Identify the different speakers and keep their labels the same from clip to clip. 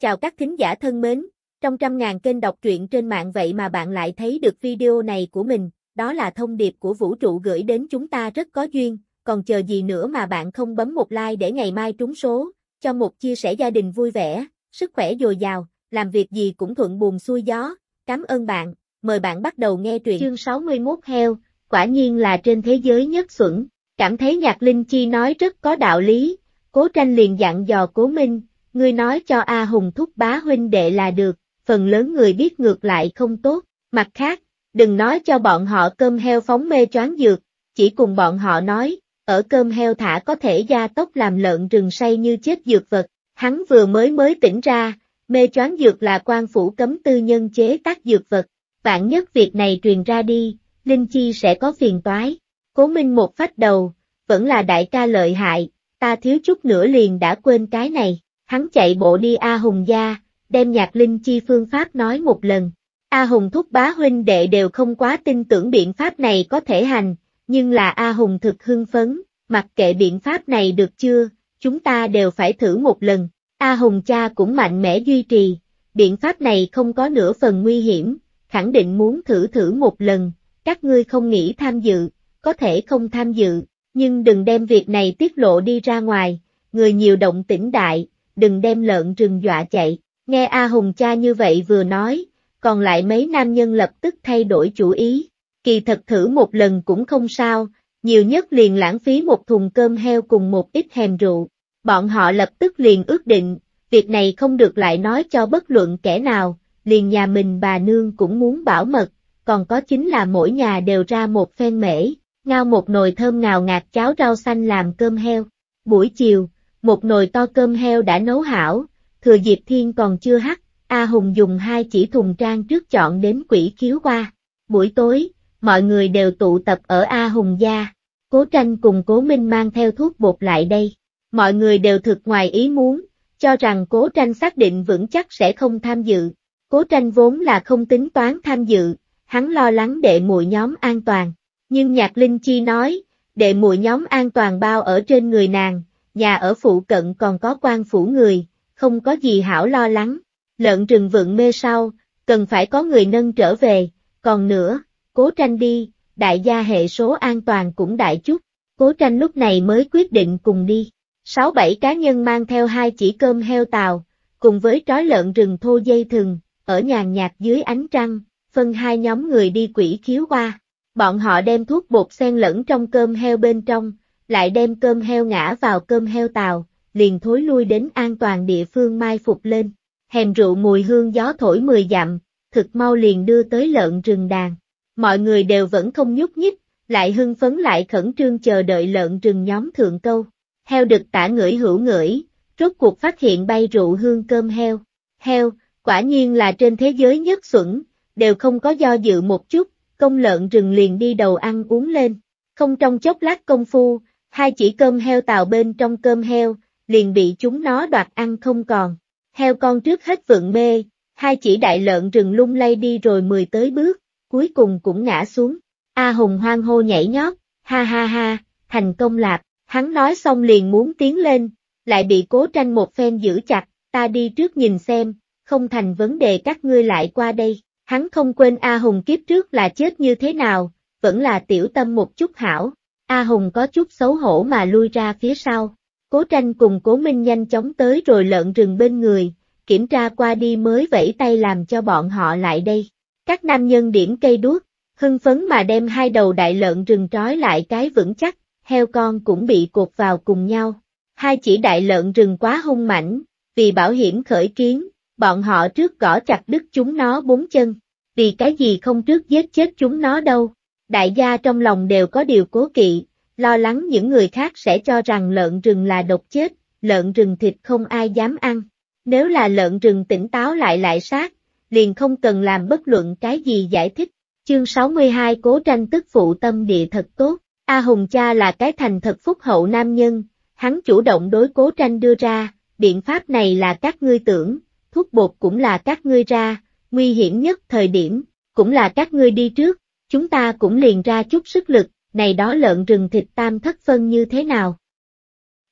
Speaker 1: Chào các thính giả thân mến, trong trăm ngàn kênh đọc truyện trên mạng vậy mà bạn lại thấy được video này của mình, đó là thông điệp của vũ trụ gửi đến chúng ta rất có duyên, còn chờ gì nữa mà bạn không bấm một like để ngày mai trúng số, cho một chia sẻ gia đình vui vẻ, sức khỏe dồi dào, làm việc gì cũng thuận buồm xuôi gió, cảm ơn bạn, mời bạn bắt đầu nghe truyện. Chương 61 Heo, quả nhiên là trên thế giới nhất xuẩn, cảm thấy Nhạc Linh Chi nói rất có đạo lý, cố tranh liền dặn dò cố minh ngươi nói cho A Hùng thúc bá huynh đệ là được, phần lớn người biết ngược lại không tốt, mặt khác, đừng nói cho bọn họ cơm heo phóng mê choáng dược, chỉ cùng bọn họ nói, ở cơm heo thả có thể gia tốc làm lợn rừng say như chết dược vật, hắn vừa mới mới tỉnh ra, mê choáng dược là quan phủ cấm tư nhân chế tác dược vật, vạn nhất việc này truyền ra đi, Linh Chi sẽ có phiền toái, cố minh một phách đầu, vẫn là đại ca lợi hại, ta thiếu chút nữa liền đã quên cái này. Hắn chạy bộ đi A Hùng gia, đem nhạc linh chi phương pháp nói một lần. A Hùng thúc bá huynh đệ đều không quá tin tưởng biện pháp này có thể hành, nhưng là A Hùng thực hưng phấn, mặc kệ biện pháp này được chưa, chúng ta đều phải thử một lần. A Hùng cha cũng mạnh mẽ duy trì, biện pháp này không có nửa phần nguy hiểm, khẳng định muốn thử thử một lần, các ngươi không nghĩ tham dự, có thể không tham dự, nhưng đừng đem việc này tiết lộ đi ra ngoài, người nhiều động tĩnh đại, đừng đem lợn rừng dọa chạy, nghe A Hùng cha như vậy vừa nói, còn lại mấy nam nhân lập tức thay đổi chủ ý, kỳ thật thử một lần cũng không sao, nhiều nhất liền lãng phí một thùng cơm heo cùng một ít hèm rượu, bọn họ lập tức liền ước định, việc này không được lại nói cho bất luận kẻ nào, liền nhà mình bà nương cũng muốn bảo mật, còn có chính là mỗi nhà đều ra một phen mễ, ngao một nồi thơm ngào ngạt cháo rau xanh làm cơm heo. Buổi chiều, một nồi to cơm heo đã nấu hảo, thừa Diệp Thiên còn chưa hắt, A Hùng dùng hai chỉ thùng trang trước chọn đếm quỷ khiếu qua. Buổi tối, mọi người đều tụ tập ở A Hùng gia. Cố tranh cùng Cố Minh mang theo thuốc bột lại đây. Mọi người đều thực ngoài ý muốn, cho rằng Cố tranh xác định vững chắc sẽ không tham dự. Cố tranh vốn là không tính toán tham dự, hắn lo lắng đệ muội nhóm an toàn. Nhưng Nhạc Linh Chi nói, đệ muội nhóm an toàn bao ở trên người nàng, nhà ở phụ cận còn có quan phủ người, không có gì hảo lo lắng. Lợn rừng vượng mê sau, cần phải có người nâng trở về, còn nữa, cố tranh đi, đại gia hệ số an toàn cũng đại chút, cố tranh lúc này mới quyết định cùng đi. Sáu bảy cá nhân mang theo hai chỉ cơm heo tàu, cùng với trói lợn rừng thô dây thừng, ở nhàn nhạt dưới ánh trăng, phân hai nhóm người đi quỷ khiếu qua. Bọn họ đem thuốc bột xen lẫn trong cơm heo bên trong, lại đem cơm heo ngã vào cơm heo tàu, liền thối lui đến an toàn địa phương mai phục lên. Hèm rượu mùi hương gió thổi mười dặm, thực mau liền đưa tới lợn rừng đàn. Mọi người đều vẫn không nhúc nhích, lại hưng phấn lại khẩn trương chờ đợi lợn rừng nhóm thượng câu. Heo đực tả ngửi hữu ngửi, rốt cuộc phát hiện bay rượu hương cơm heo. Heo, quả nhiên là trên thế giới nhất xuẩn, đều không có do dự một chút, công lợn rừng liền đi đầu ăn uống lên. Không trong chốc lát công phu, Hai chỉ cơm heo tàu bên trong cơm heo, liền bị chúng nó đoạt ăn không còn. Heo con trước hết vượng mê, hai chỉ đại lợn rừng lung lay đi rồi mười tới bước, cuối cùng cũng ngã xuống. A Hùng hoang hô nhảy nhót, ha ha ha, thành công lạp, hắn nói xong liền muốn tiến lên, lại bị cố tranh một phen giữ chặt, ta đi trước nhìn xem, không thành vấn đề các ngươi lại qua đây. Hắn không quên A Hùng kiếp trước là chết như thế nào, vẫn là tiểu tâm một chút hảo, A Hùng có chút xấu hổ mà lui ra phía sau. Cố tranh cùng cố minh nhanh chóng tới rồi lợn rừng bên người, kiểm tra qua đi mới vẫy tay làm cho bọn họ lại đây. Các nam nhân điểm cây đuốc, hưng phấn mà đem hai đầu đại lợn rừng trói lại cái vững chắc, heo con cũng bị cột vào cùng nhau. Hai chỉ đại lợn rừng quá hung mãnh, vì bảo hiểm khởi kiến, bọn họ trước gõ chặt đứt chúng nó bốn chân. Vì cái gì không trước giết chết chúng nó đâu? đại gia trong lòng đều có điều cố kỵ, lo lắng những người khác sẽ cho rằng lợn rừng là độc chết, lợn rừng thịt không ai dám ăn. Nếu là lợn rừng tỉnh táo lại lại sát, liền không cần làm bất luận cái gì giải thích. Chương 62 Cố tranh tức phụ tâm địa thật tốt, A Hùng cha là cái thành thật phúc hậu nam nhân, hắn chủ động đối cố tranh đưa ra, biện pháp này là các ngươi tưởng, thuốc bột cũng là các ngươi ra, nguy hiểm nhất thời điểm, cũng là các ngươi đi trước, chúng ta cũng liền ra chút sức lực, này đó lợn rừng thịt tam thất phân như thế nào.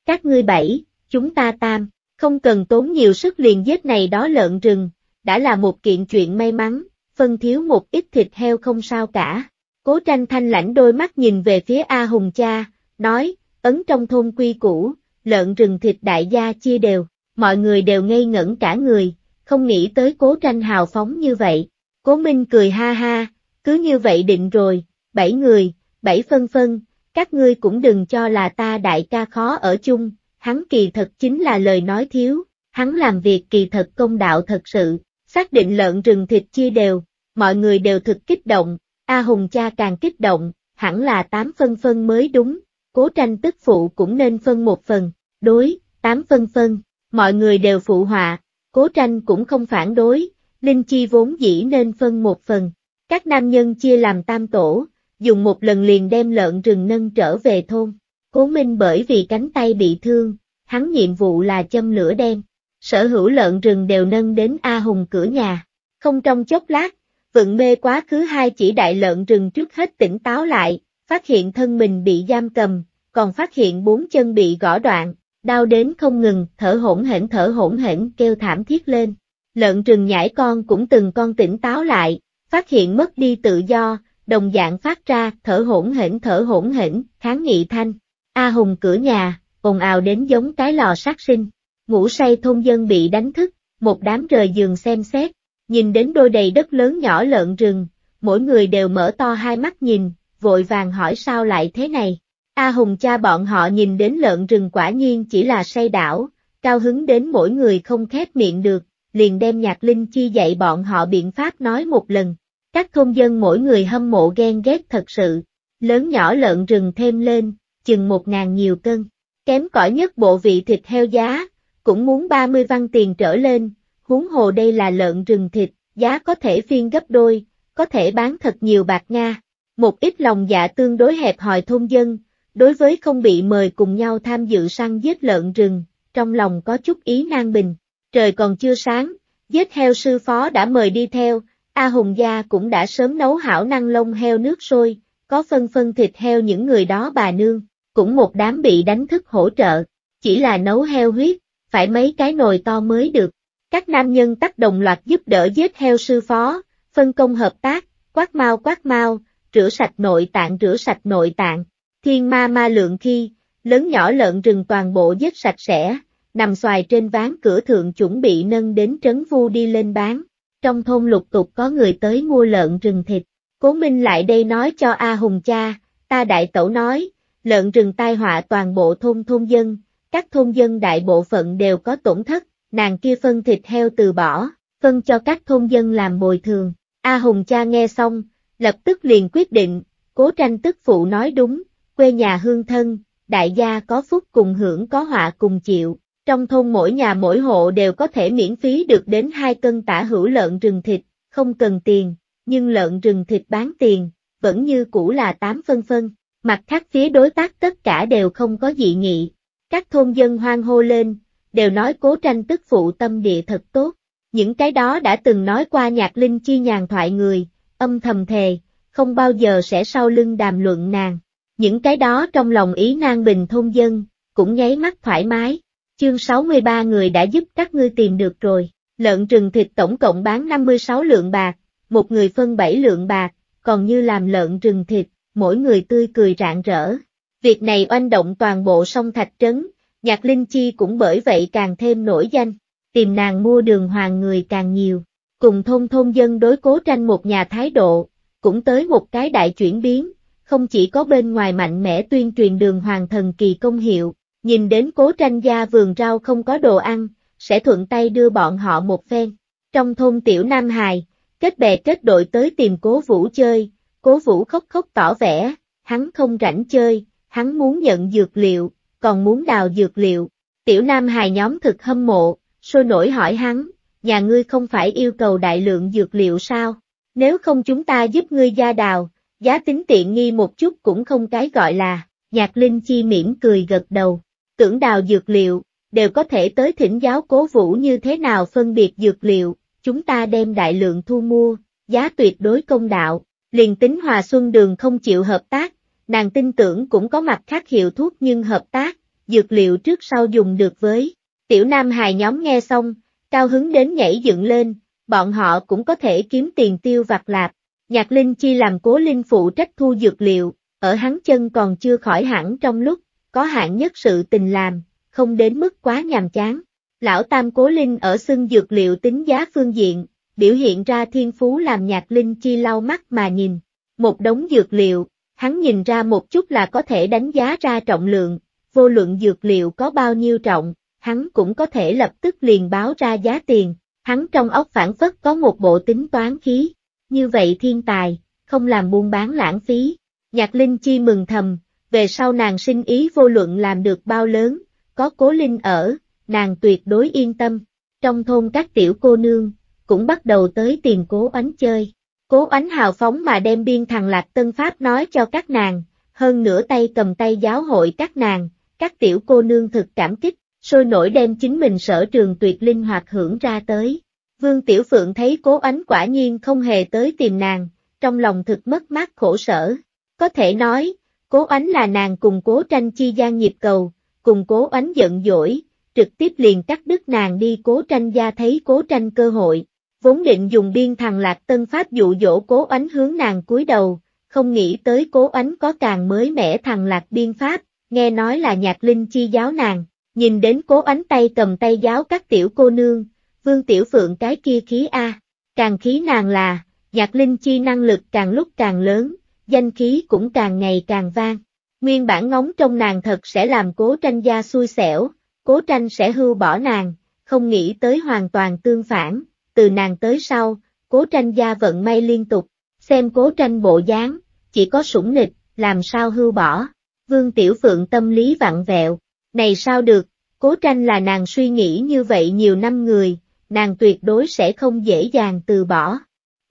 Speaker 1: Các ngươi bảy, chúng ta tam, không cần tốn nhiều sức liền giết này đó lợn rừng, đã là một kiện chuyện may mắn, phân thiếu một ít thịt heo không sao cả. Cố tranh thanh lãnh đôi mắt nhìn về phía A Hùng cha, nói, ấn trong thôn quy cũ, lợn rừng thịt đại gia chia đều, mọi người đều ngây ngẩn cả người, không nghĩ tới cố tranh hào phóng như vậy. Cố Minh cười ha ha, cứ như vậy định rồi, bảy người, bảy phân phân, các ngươi cũng đừng cho là ta đại ca khó ở chung, hắn kỳ thật chính là lời nói thiếu, hắn làm việc kỳ thật công đạo thật sự, xác định lợn rừng thịt chia đều, mọi người đều thực kích động, A Hùng cha càng kích động, hẳn là tám phân phân mới đúng, cố tranh tức phụ cũng nên phân một phần, đối, tám phân phân, mọi người đều phụ họa, cố tranh cũng không phản đối, Linh Chi vốn dĩ nên phân một phần, các nam nhân chia làm tam tổ, dùng một lần liền đem lợn rừng nâng trở về thôn. Cố Minh bởi vì cánh tay bị thương, hắn nhiệm vụ là châm lửa đem Sở hữu lợn rừng đều nâng đến A Hùng cửa nhà. Không trong chốc lát, vựng mê quá khứ hai chỉ đại lợn rừng trước hết tỉnh táo lại, phát hiện thân mình bị giam cầm, còn phát hiện bốn chân bị gõ đoạn, đau đến không ngừng, thở hổn hển thở hổn hển kêu thảm thiết lên. Lợn rừng nhảy con cũng từng con tỉnh táo lại, phát hiện mất đi tự do, đồng dạng phát ra thở hỗn hển thở hỗn hển, kháng nghị thanh. A Hùng cửa nhà, ồn ào đến giống cái lò sát sinh. Ngủ say thôn dân bị đánh thức, một đám rời giường xem xét, nhìn đến đôi đầy đất lớn nhỏ lợn rừng, mỗi người đều mở to hai mắt nhìn, vội vàng hỏi sao lại thế này. A Hùng cha bọn họ nhìn đến lợn rừng quả nhiên chỉ là say đảo, cao hứng đến mỗi người không khép miệng được, liền đem nhạc linh chi dạy bọn họ biện pháp nói một lần. Các thôn dân mỗi người hâm mộ ghen ghét thật sự, lớn nhỏ lợn rừng thêm lên, chừng một ngàn nhiều cân. Kém cỏi nhất bộ vị thịt heo giá, cũng muốn 30 văn tiền trở lên, huống hồ đây là lợn rừng thịt, giá có thể phiên gấp đôi, có thể bán thật nhiều bạc Nga. Một ít lòng dạ tương đối hẹp hòi thôn dân, đối với không bị mời cùng nhau tham dự săn giết lợn rừng, trong lòng có chút ý nan bình. Trời còn chưa sáng, giết heo sư phó đã mời đi theo, A Hùng Gia cũng đã sớm nấu hảo năng lông heo nước sôi, có phân phân thịt heo những người đó bà nương, cũng một đám bị đánh thức hỗ trợ, chỉ là nấu heo huyết, phải mấy cái nồi to mới được. Các nam nhân tắt đồng loạt giúp đỡ giết heo sư phó, phân công hợp tác, quát mau quát mau, rửa sạch nội tạng rửa sạch nội tạng, thiên ma ma lượng khi, lớn nhỏ lợn rừng toàn bộ giết sạch sẽ, nằm xoài trên ván cửa thượng chuẩn bị nâng đến trấn vu đi lên bán trong thôn lục tục có người tới mua lợn rừng thịt. Cố Minh lại đây nói cho A Hùng cha, ta đại tẩu nói, lợn rừng tai họa toàn bộ thôn thôn dân, các thôn dân đại bộ phận đều có tổn thất, nàng kia phân thịt heo từ bỏ, phân cho các thôn dân làm bồi thường. A Hùng cha nghe xong, lập tức liền quyết định, cố tranh tức phụ nói đúng, quê nhà hương thân, đại gia có phúc cùng hưởng có họa cùng chịu, trong thôn mỗi nhà mỗi hộ đều có thể miễn phí được đến 2 cân tả hữu lợn rừng thịt, không cần tiền, nhưng lợn rừng thịt bán tiền, vẫn như cũ là 8 phân phân. Mặt khác phía đối tác tất cả đều không có dị nghị. Các thôn dân hoang hô lên, đều nói cố tranh tức phụ tâm địa thật tốt. Những cái đó đã từng nói qua nhạc linh chi nhàn thoại người, âm thầm thề, không bao giờ sẽ sau lưng đàm luận nàng. Những cái đó trong lòng ý nang bình thôn dân, cũng nháy mắt thoải mái, Chương 63 người đã giúp các ngươi tìm được rồi, lợn rừng thịt tổng cộng bán 56 lượng bạc, một người phân 7 lượng bạc, còn như làm lợn rừng thịt, mỗi người tươi cười rạng rỡ. Việc này oanh động toàn bộ sông Thạch Trấn, Nhạc Linh Chi cũng bởi vậy càng thêm nổi danh, tìm nàng mua đường hoàng người càng nhiều, cùng thôn thôn dân đối cố tranh một nhà thái độ, cũng tới một cái đại chuyển biến, không chỉ có bên ngoài mạnh mẽ tuyên truyền đường hoàng thần kỳ công hiệu, Nhìn đến cố tranh gia vườn rau không có đồ ăn, sẽ thuận tay đưa bọn họ một phen. Trong thôn Tiểu Nam Hài, kết bè kết đội tới tìm cố vũ chơi, cố vũ khóc khóc tỏ vẻ, hắn không rảnh chơi, hắn muốn nhận dược liệu, còn muốn đào dược liệu. Tiểu Nam Hài nhóm thực hâm mộ, sôi nổi hỏi hắn, nhà ngươi không phải yêu cầu đại lượng dược liệu sao? Nếu không chúng ta giúp ngươi gia đào, giá tính tiện nghi một chút cũng không cái gọi là, nhạc linh chi mỉm cười gật đầu tưởng đào dược liệu, đều có thể tới thỉnh giáo cố vũ như thế nào phân biệt dược liệu, chúng ta đem đại lượng thu mua, giá tuyệt đối công đạo, liền tính Hòa Xuân Đường không chịu hợp tác, nàng tin tưởng cũng có mặt khác hiệu thuốc nhưng hợp tác, dược liệu trước sau dùng được với. Tiểu Nam hài nhóm nghe xong, cao hứng đến nhảy dựng lên, bọn họ cũng có thể kiếm tiền tiêu vặt lạp. Nhạc Linh Chi làm cố Linh phụ trách thu dược liệu, ở hắn chân còn chưa khỏi hẳn trong lúc, có hạn nhất sự tình làm, không đến mức quá nhàm chán. Lão Tam Cố Linh ở xưng dược liệu tính giá phương diện, biểu hiện ra thiên phú làm nhạc linh chi lau mắt mà nhìn. Một đống dược liệu, hắn nhìn ra một chút là có thể đánh giá ra trọng lượng, vô luận dược liệu có bao nhiêu trọng, hắn cũng có thể lập tức liền báo ra giá tiền. Hắn trong óc phản phất có một bộ tính toán khí, như vậy thiên tài, không làm buôn bán lãng phí. Nhạc Linh Chi mừng thầm, về sau nàng sinh ý vô luận làm được bao lớn, có cố linh ở, nàng tuyệt đối yên tâm. Trong thôn các tiểu cô nương, cũng bắt đầu tới tìm cố ánh chơi. Cố ánh hào phóng mà đem biên thằng Lạc Tân Pháp nói cho các nàng, hơn nửa tay cầm tay giáo hội các nàng, các tiểu cô nương thực cảm kích, sôi nổi đem chính mình sở trường tuyệt linh hoạt hưởng ra tới. Vương Tiểu Phượng thấy cố ánh quả nhiên không hề tới tìm nàng, trong lòng thực mất mát khổ sở. Có thể nói, Cố oánh là nàng cùng cố tranh chi gian nhịp cầu, cùng cố oánh giận dỗi, trực tiếp liền cắt đứt nàng đi cố tranh gia thấy cố tranh cơ hội, vốn định dùng biên thằng lạc tân pháp dụ dỗ cố oánh hướng nàng cúi đầu, không nghĩ tới cố oánh có càng mới mẻ thằng lạc biên pháp, nghe nói là nhạc linh chi giáo nàng, nhìn đến cố oánh tay cầm tay giáo các tiểu cô nương, vương tiểu phượng cái kia khí A, càng khí nàng là, nhạc linh chi năng lực càng lúc càng lớn, danh khí cũng càng ngày càng vang. Nguyên bản ngóng trong nàng thật sẽ làm cố tranh gia xui xẻo, cố tranh sẽ hưu bỏ nàng, không nghĩ tới hoàn toàn tương phản, từ nàng tới sau, cố tranh gia vận may liên tục, xem cố tranh bộ dáng, chỉ có sủng nịch, làm sao hưu bỏ. Vương Tiểu Phượng tâm lý vặn vẹo, này sao được, cố tranh là nàng suy nghĩ như vậy nhiều năm người, nàng tuyệt đối sẽ không dễ dàng từ bỏ.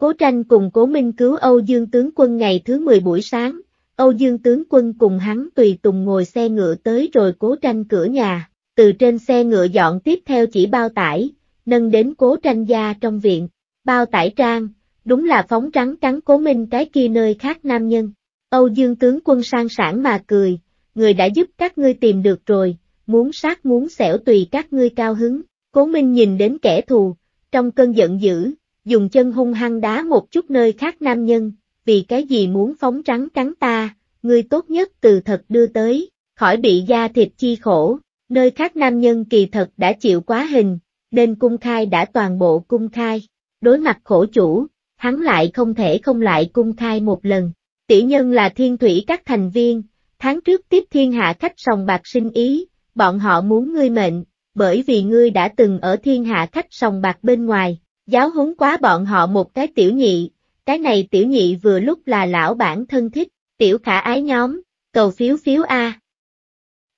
Speaker 1: Cố tranh cùng cố minh cứu Âu Dương tướng quân ngày thứ 10 buổi sáng, Âu Dương tướng quân cùng hắn tùy tùng ngồi xe ngựa tới rồi cố tranh cửa nhà, từ trên xe ngựa dọn tiếp theo chỉ bao tải, nâng đến cố tranh gia trong viện, bao tải trang, đúng là phóng trắng cắn cố minh cái kia nơi khác nam nhân. Âu Dương tướng quân sang sảng mà cười, người đã giúp các ngươi tìm được rồi, muốn sát muốn xẻo tùy các ngươi cao hứng, cố minh nhìn đến kẻ thù, trong cơn giận dữ, dùng chân hung hăng đá một chút nơi khác nam nhân, vì cái gì muốn phóng trắng cắn ta, ngươi tốt nhất từ thật đưa tới, khỏi bị da thịt chi khổ, nơi khác nam nhân kỳ thật đã chịu quá hình, nên cung khai đã toàn bộ cung khai, đối mặt khổ chủ, hắn lại không thể không lại cung khai một lần, tỷ nhân là thiên thủy các thành viên, tháng trước tiếp thiên hạ khách sòng bạc sinh ý, bọn họ muốn ngươi mệnh, bởi vì ngươi đã từng ở thiên hạ khách sòng bạc bên ngoài, Giáo huấn quá bọn họ một cái tiểu nhị, cái này tiểu nhị vừa lúc là lão bản thân thích, tiểu khả ái nhóm, cầu phiếu phiếu A.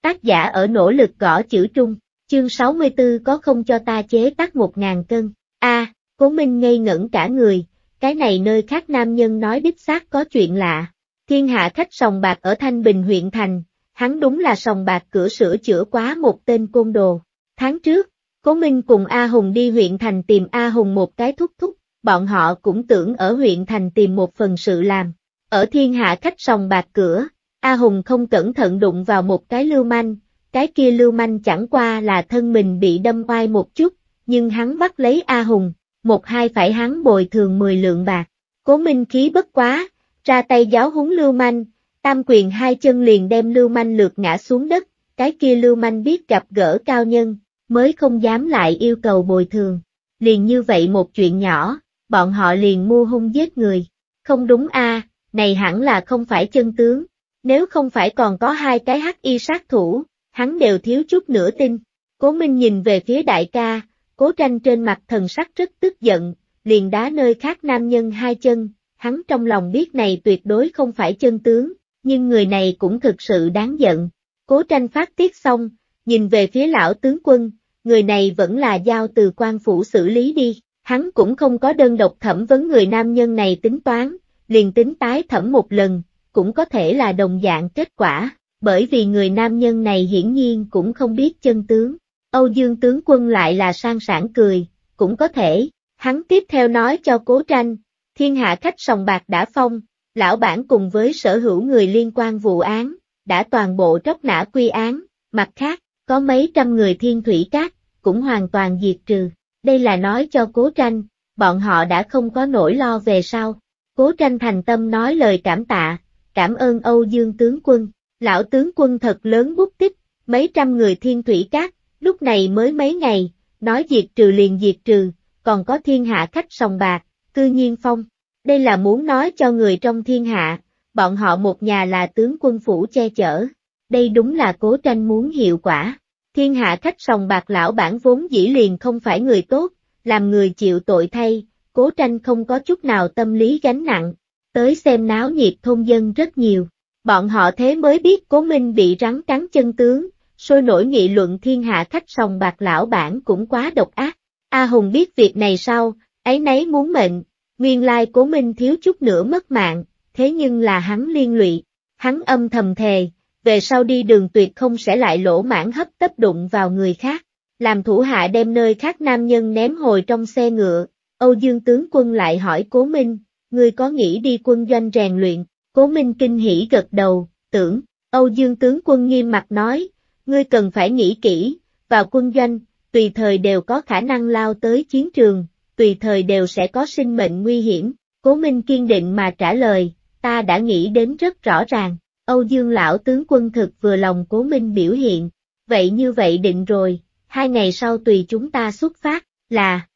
Speaker 1: Tác giả ở nỗ lực gõ chữ trung, chương 64 có không cho ta chế tác 1.000 cân, A, cố minh ngây ngẩn cả người, cái này nơi khác nam nhân nói đích xác có chuyện lạ. Thiên hạ khách sòng bạc ở Thanh Bình huyện thành, hắn đúng là sòng bạc cửa sửa chữa quá một tên côn đồ. Tháng trước, Cố Minh cùng A Hùng đi huyện thành tìm A Hùng một cái thúc thúc, bọn họ cũng tưởng ở huyện thành tìm một phần sự làm. Ở thiên hạ khách sòng bạc cửa, A Hùng không cẩn thận đụng vào một cái lưu manh, cái kia lưu manh chẳng qua là thân mình bị đâm oai một chút, nhưng hắn bắt lấy A Hùng, một hai phải hắn bồi thường 10 lượng bạc. Cố Minh khí bất quá, ra tay giáo húng lưu manh, tam quyền hai chân liền đem lưu manh lượt ngã xuống đất, cái kia lưu manh biết gặp gỡ cao nhân, mới không dám lại yêu cầu bồi thường. Liền như vậy một chuyện nhỏ, bọn họ liền mua hung giết người. Không đúng a, này hẳn là không phải chân tướng, nếu không phải còn có hai cái hắc y sát thủ, hắn đều thiếu chút nữa tin. Cố Minh nhìn về phía đại ca, cố tranh trên mặt thần sắc rất tức giận, liền đá nơi khác nam nhân hai chân, hắn trong lòng biết này tuyệt đối không phải chân tướng, nhưng người này cũng thực sự đáng giận. Cố tranh phát tiết xong, nhìn về phía lão tướng quân, người này vẫn là giao từ quan phủ xử lý đi, hắn cũng không có đơn độc thẩm vấn người nam nhân này tính toán, liền tính tái thẩm một lần, cũng có thể là đồng dạng kết quả, bởi vì người nam nhân này hiển nhiên cũng không biết chân tướng. Âu Dương tướng quân lại là sang sản cười, cũng có thể, hắn tiếp theo nói cho cố tranh, thiên hạ khách sòng bạc đã phong, lão bản cùng với sở hữu người liên quan vụ án, đã toàn bộ tróc nã quy án, mặt khác, có mấy trăm người thiên thủy cát, cũng hoàn toàn diệt trừ. Đây là nói cho cố tranh, bọn họ đã không có nỗi lo về sau. Cố tranh thành tâm nói lời cảm tạ, cảm ơn Âu Dương tướng quân, lão tướng quân thật lớn bút tích, mấy trăm người thiên thủy cát, lúc này mới mấy ngày, nói diệt trừ liền diệt trừ, còn có thiên hạ khách sòng bạc, cư nhiên phong. Đây là muốn nói cho người trong thiên hạ, bọn họ một nhà là tướng quân phủ che chở, đây đúng là cố tranh muốn hiệu quả. Thiên hạ khách sòng bạc lão bản vốn dĩ liền không phải người tốt, làm người chịu tội thay, cố tranh không có chút nào tâm lý gánh nặng, tới xem náo nhiệt thôn dân rất nhiều. Bọn họ thế mới biết cố minh bị rắn cắn chân tướng, sôi nổi nghị luận thiên hạ khách sòng bạc lão bản cũng quá độc ác. A Hùng biết việc này sau, ấy nấy muốn mệnh, nguyên lai cố minh thiếu chút nữa mất mạng, thế nhưng là hắn liên lụy, hắn âm thầm thề, về sau đi đường tuyệt không sẽ lại lỗ mãn hấp tấp đụng vào người khác. Làm thủ hạ đem nơi khác nam nhân ném hồi trong xe ngựa, Âu Dương tướng quân lại hỏi Cố Minh, người có nghĩ đi quân doanh rèn luyện, Cố Minh kinh hỉ gật đầu, tưởng, Âu Dương tướng quân nghiêm mặt nói, ngươi cần phải nghĩ kỹ, vào quân doanh, tùy thời đều có khả năng lao tới chiến trường, tùy thời đều sẽ có sinh mệnh nguy hiểm, Cố Minh kiên định mà trả lời, ta đã nghĩ đến rất rõ ràng. Âu Dương lão tướng quân thực vừa lòng cố minh biểu hiện, vậy như vậy định rồi, hai ngày sau tùy chúng ta xuất phát, là...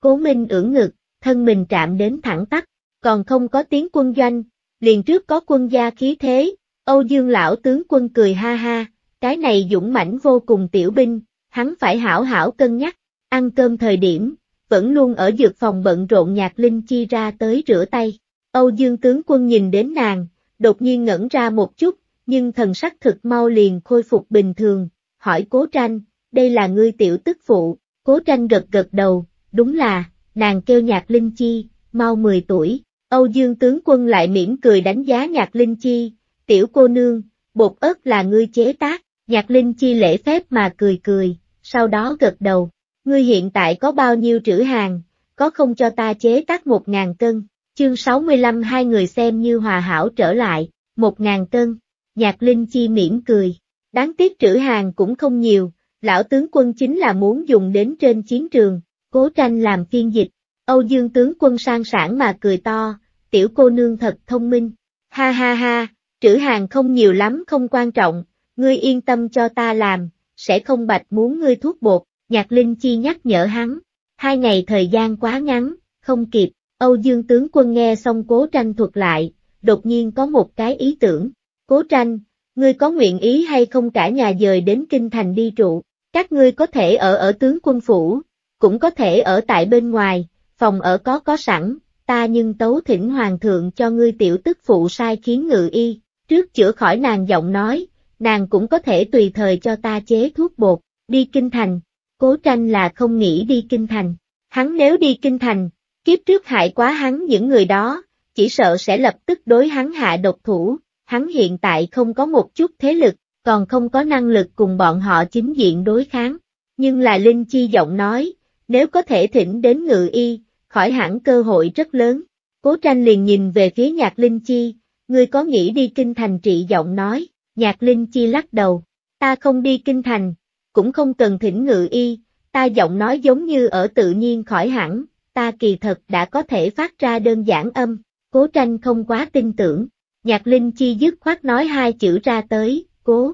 Speaker 1: Cố minh ưỡn ngực, thân mình chạm đến thẳng tắp, còn không có tiếng quân doanh, liền trước có quân gia khí thế, Âu Dương lão tướng quân cười ha ha, cái này dũng mãnh vô cùng tiểu binh, hắn phải hảo hảo cân nhắc, ăn cơm thời điểm, vẫn luôn ở dược phòng bận rộn nhạc linh chi ra tới rửa tay. Âu Dương tướng quân nhìn đến nàng, đột nhiên ngẩn ra một chút, nhưng thần sắc thực mau liền khôi phục bình thường, hỏi cố tranh, đây là ngươi tiểu tức phụ, cố tranh gật gật đầu, đúng là, nàng kêu nhạc linh chi, mau 10 tuổi, Âu Dương tướng quân lại mỉm cười đánh giá nhạc linh chi, tiểu cô nương, bột ớt là ngươi chế tác, nhạc linh chi lễ phép mà cười cười, sau đó gật đầu, ngươi hiện tại có bao nhiêu trữ hàng, có không cho ta chế tác một ngàn cân, Chương 65 hai người xem như hòa hảo trở lại, một ngàn cân. Nhạc Linh Chi mỉm cười. Đáng tiếc trữ hàng cũng không nhiều, lão tướng quân chính là muốn dùng đến trên chiến trường, cố tranh làm phiên dịch. Âu Dương tướng quân sang sản mà cười to, tiểu cô nương thật thông minh. Ha ha ha, trữ hàng không nhiều lắm không quan trọng, ngươi yên tâm cho ta làm, sẽ không bạch muốn ngươi thuốc bột, nhạc linh chi nhắc nhở hắn. Hai ngày thời gian quá ngắn, không kịp. Âu Dương tướng quân nghe xong cố tranh thuật lại, đột nhiên có một cái ý tưởng. Cố tranh, ngươi có nguyện ý hay không cả nhà dời đến kinh thành đi trụ, các ngươi có thể ở ở tướng quân phủ, cũng có thể ở tại bên ngoài, phòng ở có có sẵn, ta nhưng tấu thỉnh hoàng thượng cho ngươi tiểu tức phụ sai khiến ngự y, trước chữa khỏi nàng giọng nói, nàng cũng có thể tùy thời cho ta chế thuốc bột, đi kinh thành, cố tranh là không nghĩ đi kinh thành, hắn nếu đi kinh thành, Kiếp trước hại quá hắn những người đó, chỉ sợ sẽ lập tức đối hắn hạ độc thủ, hắn hiện tại không có một chút thế lực, còn không có năng lực cùng bọn họ chính diện đối kháng. Nhưng là Linh Chi giọng nói, nếu có thể thỉnh đến ngự y, khỏi hẳn cơ hội rất lớn. Cố tranh liền nhìn về phía nhạc Linh Chi, ngươi có nghĩ đi kinh thành trị giọng nói, nhạc Linh Chi lắc đầu, ta không đi kinh thành, cũng không cần thỉnh ngự y, ta giọng nói giống như ở tự nhiên khỏi hẳn, ta kỳ thật đã có thể phát ra đơn giản âm, cố tranh không quá tin tưởng, nhạc linh chi dứt khoát nói hai chữ ra tới, cố.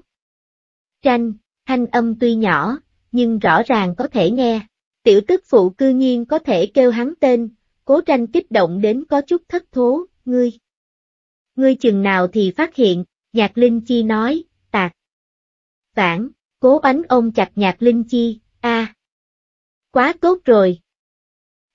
Speaker 1: Tranh, thanh âm tuy nhỏ, nhưng rõ ràng có thể nghe, tiểu tức phụ cư nhiên có thể kêu hắn tên, cố tranh kích động đến có chút thất thố, ngươi. Ngươi chừng nào thì phát hiện, nhạc linh chi nói, tạc. Vãn, cố ánh ôm chặt nhạc linh chi, a Quá tốt rồi,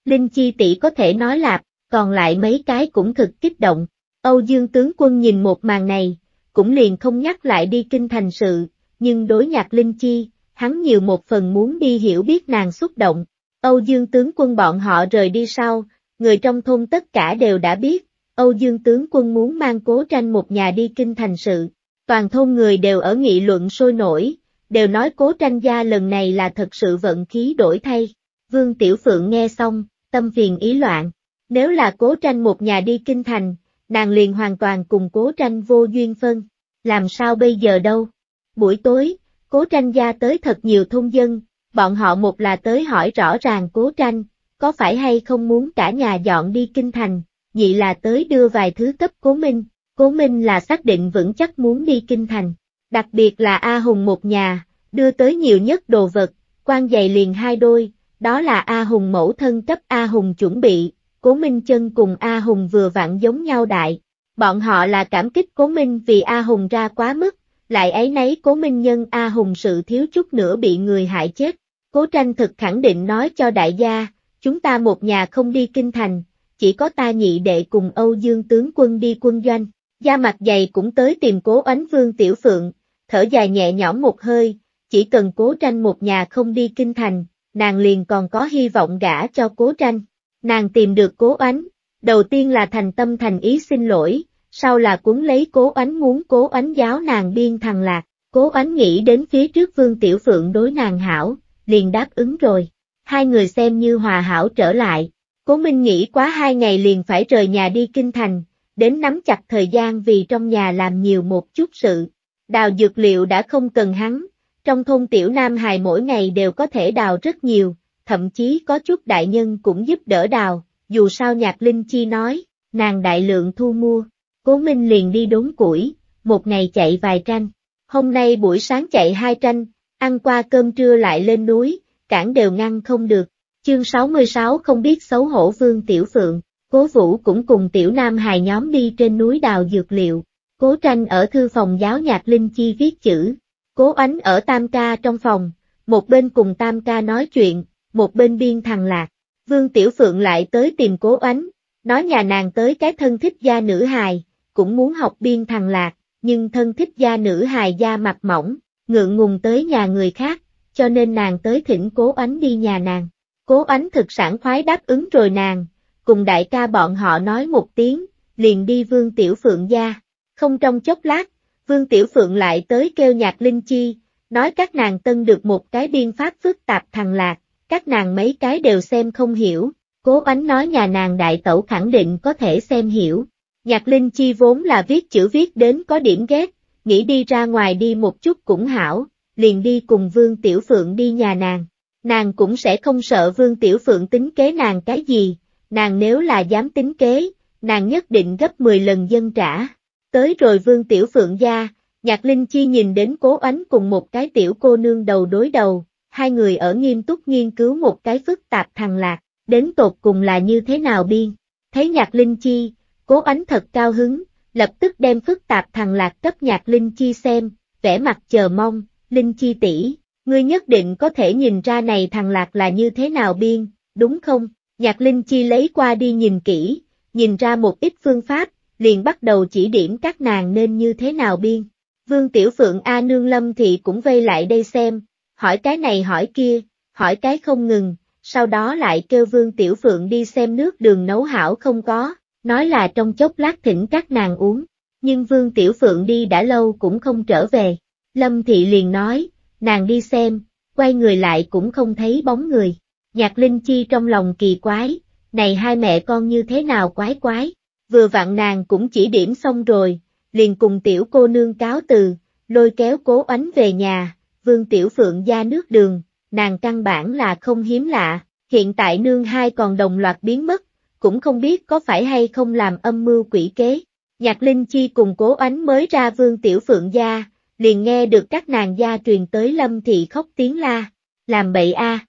Speaker 1: Linh Chi tỷ có thể nói là, còn lại mấy cái cũng thực kích động. Âu Dương tướng quân nhìn một màn này, cũng liền không nhắc lại đi kinh thành sự, nhưng đối nhạc Linh Chi, hắn nhiều một phần muốn đi hiểu biết nàng xúc động. Âu Dương tướng quân bọn họ rời đi sau, người trong thôn tất cả đều đã biết, Âu Dương tướng quân muốn mang cố tranh một nhà đi kinh thành sự. Toàn thôn người đều ở nghị luận sôi nổi, đều nói cố tranh gia lần này là thật sự vận khí đổi thay. Vương Tiểu Phượng nghe xong, tâm phiền ý loạn. Nếu là cố tranh một nhà đi kinh thành, nàng liền hoàn toàn cùng cố tranh vô duyên phân. Làm sao bây giờ đâu? Buổi tối, cố tranh gia tới thật nhiều thôn dân, bọn họ một là tới hỏi rõ ràng cố tranh, có phải hay không muốn cả nhà dọn đi kinh thành, nhị là tới đưa vài thứ cấp cố minh, cố minh là xác định vững chắc muốn đi kinh thành, đặc biệt là A Hùng một nhà, đưa tới nhiều nhất đồ vật, quan giày liền hai đôi, đó là A Hùng mẫu thân cấp A Hùng chuẩn bị, Cố Minh Chân cùng A Hùng vừa vặn giống nhau đại. Bọn họ là cảm kích Cố Minh vì A Hùng ra quá mức, lại ấy nấy Cố Minh Nhân A Hùng sự thiếu chút nữa bị người hại chết. Cố Tranh thực khẳng định nói cho đại gia, chúng ta một nhà không đi kinh thành, chỉ có ta nhị đệ cùng Âu Dương tướng quân đi quân doanh. Gia mặt dày cũng tới tìm Cố ánh Vương Tiểu Phượng, thở dài nhẹ nhõm một hơi, chỉ cần Cố Tranh một nhà không đi kinh thành, nàng liền còn có hy vọng gả cho cố tranh. Nàng tìm được cố ánh, đầu tiên là thành tâm thành ý xin lỗi, sau là cuốn lấy cố ánh muốn cố ánh giáo nàng biên thằng lạc, cố ánh nghĩ đến phía trước vương tiểu phượng đối nàng hảo, liền đáp ứng rồi. Hai người xem như hòa hảo trở lại, cố minh nghĩ quá hai ngày liền phải rời nhà đi kinh thành, đến nắm chặt thời gian vì trong nhà làm nhiều một chút sự. Đào dược liệu đã không cần hắn, trong thôn Tiểu Nam Hài mỗi ngày đều có thể đào rất nhiều, thậm chí có chút đại nhân cũng giúp đỡ đào, dù sao Nhạc Linh Chi nói, nàng đại lượng thu mua, Cố Minh liền đi đốn củi, một ngày chạy vài tranh, hôm nay buổi sáng chạy hai tranh, ăn qua cơm trưa lại lên núi, cản đều ngăn không được, chương 66 không biết xấu hổ Vương Tiểu Phượng, Cố Vũ cũng cùng Tiểu Nam Hài nhóm đi trên núi đào dược liệu, Cố Tranh ở thư phòng giáo Nhạc Linh Chi viết chữ, Cố Ánh ở Tam Ca trong phòng, một bên cùng Tam Ca nói chuyện, một bên biên thằng lạc. Vương Tiểu Phượng lại tới tìm cố Ánh, nói nhà nàng tới cái thân thích gia nữ hài, cũng muốn học biên thằng lạc, nhưng thân thích gia nữ hài da mặt mỏng, ngượng ngùng tới nhà người khác, cho nên nàng tới thỉnh cố Ánh đi nhà nàng. Cố Ánh thực sản khoái đáp ứng rồi nàng, cùng đại ca bọn họ nói một tiếng, liền đi vương tiểu phượng gia. Không trong chốc lát, Vương Tiểu Phượng lại tới kêu nhạc linh chi, nói các nàng tân được một cái biên pháp phức tạp thằng lạc, các nàng mấy cái đều xem không hiểu, cố bánh nói nhà nàng đại tẩu khẳng định có thể xem hiểu. Nhạc linh chi vốn là viết chữ viết đến có điểm ghét, nghĩ đi ra ngoài đi một chút cũng hảo, liền đi cùng Vương Tiểu Phượng đi nhà nàng. Nàng cũng sẽ không sợ Vương Tiểu Phượng tính kế nàng cái gì, nàng nếu là dám tính kế, nàng nhất định gấp 10 lần dân trả. Tới rồi vương tiểu phượng gia, nhạc linh chi nhìn đến cố ánh cùng một cái tiểu cô nương đầu đối đầu, hai người ở nghiêm túc nghiên cứu một cái phức tạp thằng lạc, đến tột cùng là như thế nào biên. Thấy nhạc linh chi, cố ánh thật cao hứng, lập tức đem phức tạp thằng lạc cấp nhạc linh chi xem, vẻ mặt chờ mong, linh chi tỷ, ngươi nhất định có thể nhìn ra này thằng lạc là như thế nào biên, đúng không? Nhạc linh chi lấy qua đi nhìn kỹ, nhìn ra một ít phương pháp, liền bắt đầu chỉ điểm các nàng nên như thế nào biên. Vương Tiểu Phượng A Nương Lâm thì cũng vây lại đây xem, hỏi cái này hỏi kia, hỏi cái không ngừng, sau đó lại kêu Vương Tiểu Phượng đi xem nước đường nấu hảo không có, nói là trong chốc lát thỉnh các nàng uống, nhưng Vương Tiểu Phượng đi đã lâu cũng không trở về. Lâm Thị liền nói, nàng đi xem, quay người lại cũng không thấy bóng người. Nhạc Linh Chi trong lòng kỳ quái, này hai mẹ con như thế nào quái quái vừa vặn nàng cũng chỉ điểm xong rồi, liền cùng tiểu cô nương cáo từ, lôi kéo cố ánh về nhà, vương tiểu phượng ra nước đường, nàng căn bản là không hiếm lạ, hiện tại nương hai còn đồng loạt biến mất, cũng không biết có phải hay không làm âm mưu quỷ kế. Nhạc Linh Chi cùng cố ánh mới ra vương tiểu phượng gia, liền nghe được các nàng gia truyền tới lâm thị khóc tiếng la, làm bậy a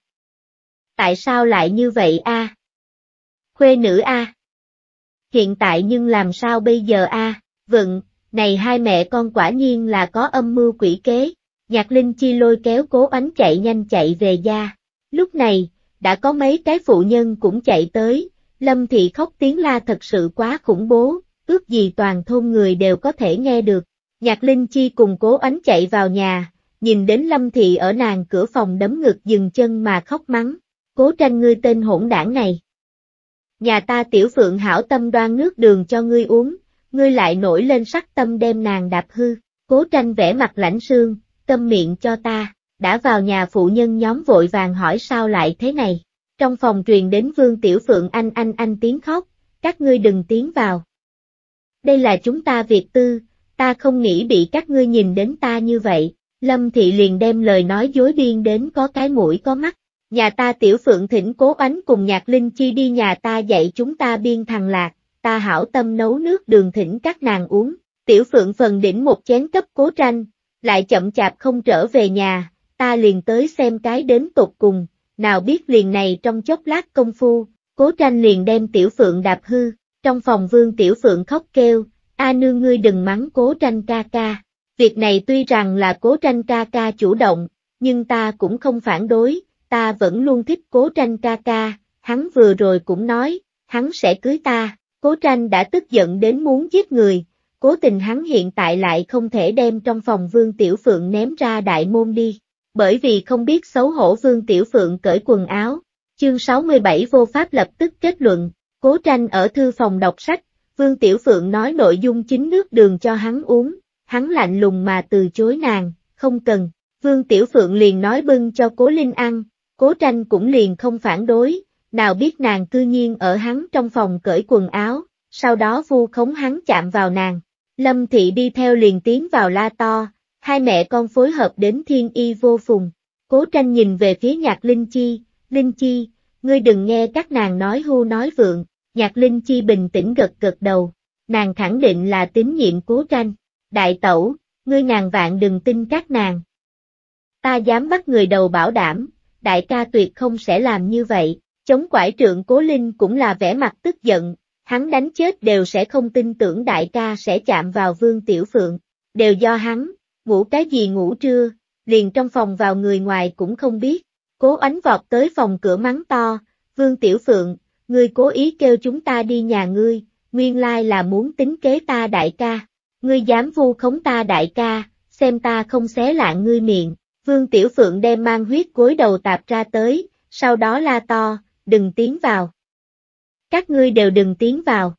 Speaker 1: Tại sao lại như vậy a à? Khuê nữ a hiện tại nhưng làm sao bây giờ a? À? vựng, này hai mẹ con quả nhiên là có âm mưu quỷ kế, nhạc linh chi lôi kéo cố ánh chạy nhanh chạy về gia. Lúc này, đã có mấy cái phụ nhân cũng chạy tới, lâm thị khóc tiếng la thật sự quá khủng bố, ước gì toàn thôn người đều có thể nghe được. Nhạc linh chi cùng cố ánh chạy vào nhà, nhìn đến lâm thị ở nàng cửa phòng đấm ngực dừng chân mà khóc mắng, cố tranh ngươi tên hỗn đảng này nhà ta tiểu phượng hảo tâm đoan nước đường cho ngươi uống, ngươi lại nổi lên sắc tâm đem nàng đạp hư, cố tranh vẽ mặt lãnh sương, câm miệng cho ta, đã vào nhà phụ nhân nhóm vội vàng hỏi sao lại thế này. Trong phòng truyền đến vương tiểu phượng anh anh anh tiếng khóc, các ngươi đừng tiến vào. Đây là chúng ta việc tư, ta không nghĩ bị các ngươi nhìn đến ta như vậy, lâm thị liền đem lời nói dối biên đến có cái mũi có mắt, nhà ta tiểu phượng thỉnh cố oánh cùng nhạc linh chi đi nhà ta dạy chúng ta biên thằng lạc, ta hảo tâm nấu nước đường thỉnh các nàng uống, tiểu phượng phần đỉnh một chén cấp cố tranh, lại chậm chạp không trở về nhà, ta liền tới xem cái đến tột cùng, nào biết liền này trong chốc lát công phu, cố tranh liền đem tiểu phượng đạp hư, trong phòng vương tiểu phượng khóc kêu, a nương ngươi đừng mắng cố tranh ca ca, việc này tuy rằng là cố tranh ca ca chủ động, nhưng ta cũng không phản đối, ta vẫn luôn thích cố tranh ca ca, hắn vừa rồi cũng nói, hắn sẽ cưới ta, cố tranh đã tức giận đến muốn giết người, cố tình hắn hiện tại lại không thể đem trong phòng Vương Tiểu Phượng ném ra đại môn đi, bởi vì không biết xấu hổ Vương Tiểu Phượng cởi quần áo, chương 67 vô pháp lập tức kết luận, cố tranh ở thư phòng đọc sách, Vương Tiểu Phượng nói nội dung chính nước đường cho hắn uống, hắn lạnh lùng mà từ chối nàng, không cần, Vương Tiểu Phượng liền nói bưng cho cố Linh ăn, cố tranh cũng liền không phản đối, nào biết nàng cư nhiên ở hắn trong phòng cởi quần áo, sau đó vu khống hắn chạm vào nàng. Lâm thị đi theo liền tiến vào la to, hai mẹ con phối hợp đến thiên y vô phùng. Cố tranh nhìn về phía nhạc Linh Chi, Linh Chi, ngươi đừng nghe các nàng nói hưu nói vượng, nhạc Linh Chi bình tĩnh gật gật đầu, nàng khẳng định là tín nhiệm cố tranh. Đại tẩu, ngươi ngàn vạn đừng tin các nàng. Ta dám bắt người đầu bảo đảm, đại ca tuyệt không sẽ làm như vậy, chống quải trượng cố linh cũng là vẻ mặt tức giận, hắn đánh chết đều sẽ không tin tưởng đại ca sẽ chạm vào vương tiểu phượng, đều do hắn, ngủ cái gì ngủ trưa, liền trong phòng vào người ngoài cũng không biết, cố ánh vọt tới phòng cửa mắng to, vương tiểu phượng, ngươi cố ý kêu chúng ta đi nhà ngươi, nguyên lai là muốn tính kế ta đại ca, ngươi dám vu khống ta đại ca, xem ta không xé lạ ngươi miệng. Vương Tiểu Phượng đem mang huyết gối đầu tạp ra tới, sau đó la to, đừng tiến vào. Các ngươi đều đừng tiến vào.